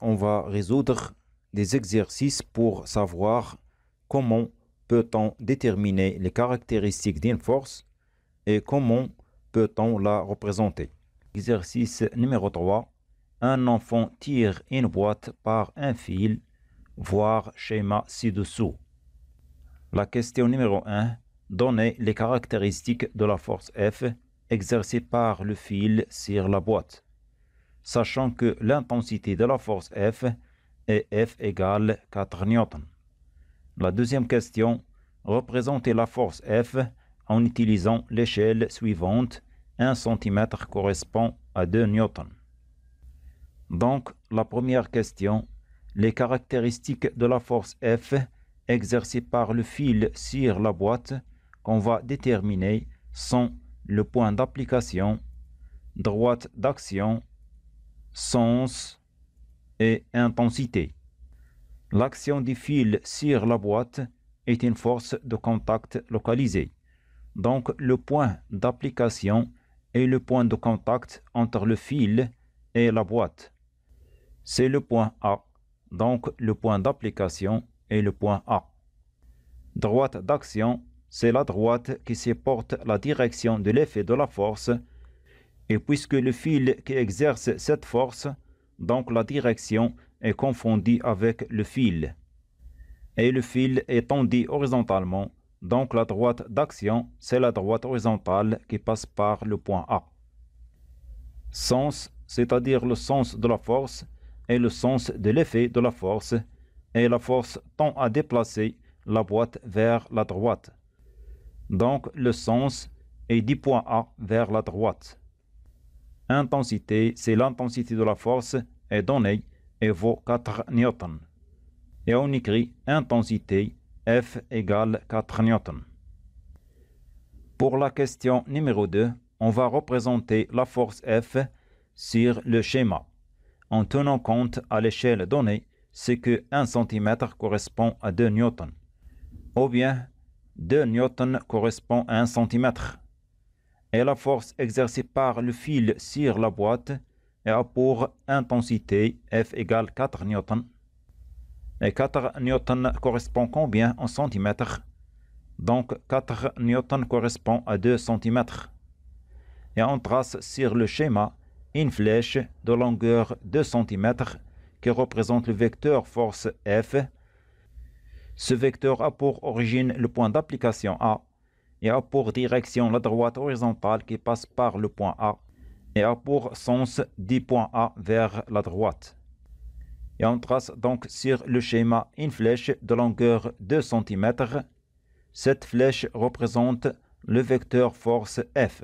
on va résoudre des exercices pour savoir comment peut-on déterminer les caractéristiques d'une force et comment peut-on la représenter. Exercice numéro 3. Un enfant tire une boîte par un fil, voir schéma ci-dessous. La question numéro 1. Donner les caractéristiques de la force F exercée par le fil sur la boîte sachant que l'intensité de la force F est F égale 4 N. La deuxième question, représentez la force F en utilisant l'échelle suivante, 1 cm correspond à 2 N. Donc, la première question, les caractéristiques de la force F exercée par le fil sur la boîte qu'on va déterminer sont le point d'application, droite d'action, sens et intensité. L'action du fil sur la boîte est une force de contact localisée. Donc le point d'application est le point de contact entre le fil et la boîte. C'est le point A. Donc le point d'application est le point A. Droite d'action, c'est la droite qui supporte la direction de l'effet de la force et puisque le fil qui exerce cette force, donc la direction, est confondue avec le fil. Et le fil est tendu horizontalement, donc la droite d'action, c'est la droite horizontale qui passe par le point A. Sens, c'est-à-dire le sens de la force, et le sens de l'effet de la force, et la force tend à déplacer la boîte vers la droite. Donc le sens est du point A vers la droite intensité, c'est l'intensité de la force, est donnée et vaut 4 newtons. Et on écrit intensité F égale 4 newtons. Pour la question numéro 2, on va représenter la force F sur le schéma en tenant compte à l'échelle donnée ce que 1 cm correspond à 2 newtons ou bien 2 newtons correspond à 1 cm et la force exercée par le fil sur la boîte et a pour intensité F égale 4 newtons. Et 4 newtons correspond combien en centimètres Donc 4 newtons correspond à 2 cm. Et on trace sur le schéma une flèche de longueur 2 cm qui représente le vecteur force F. Ce vecteur a pour origine le point d'application A et a pour direction la droite horizontale qui passe par le point A et a pour sens du points A vers la droite. Et on trace donc sur le schéma une flèche de longueur 2 cm. Cette flèche représente le vecteur force F.